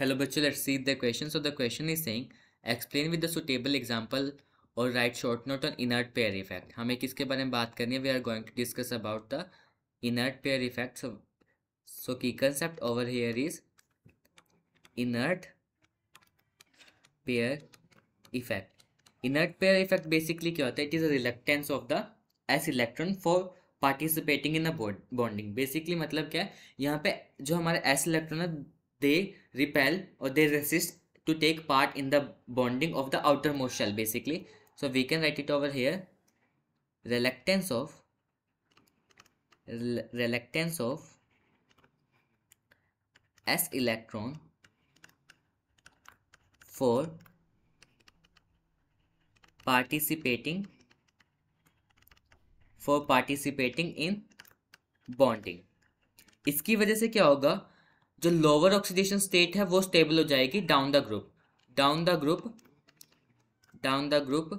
hello बच्चो let see the question so the question is saying explain with the suitable example और write short note on inert pair effect हमें किसके बारे में बात करनी है we are going to discuss about the inert pair effect so की concept over here is inert pair effect inert pair effect basically क्या होता है it is a reluctance of the S electron for participating in a bonding basically मतलब क्या है यहाँ पे जो हमारे एस इलेक्ट्रॉन है they repel or they resist to take part in the bonding of the outermost shell basically so we can write it over here reluctance of rel reluctance of s electron for participating for participating in bonding इसकी वजह से क्या होगा जो lower oxidation state है वो stable हो जाएगी down the group down the group down the group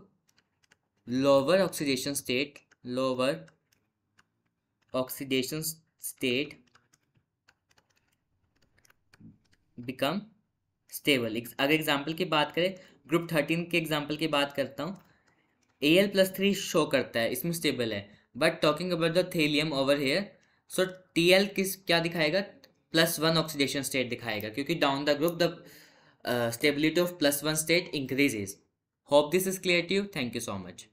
lower oxidation state lower oxidation state become stable अगर एग्जाम्पल की बात करें ग्रुप थर्टीन के एग्जाम्पल की बात करता हूँ A L plus three show करता है इसमें स्टेबल है but talking about the thallium over here so T L किस क्या दिखाएगा प्लस वन ऑक्सीडेशन स्टेट दिखाएगा क्योंकि down the group the stability of plus one state increases hope this is clear to you thank you so much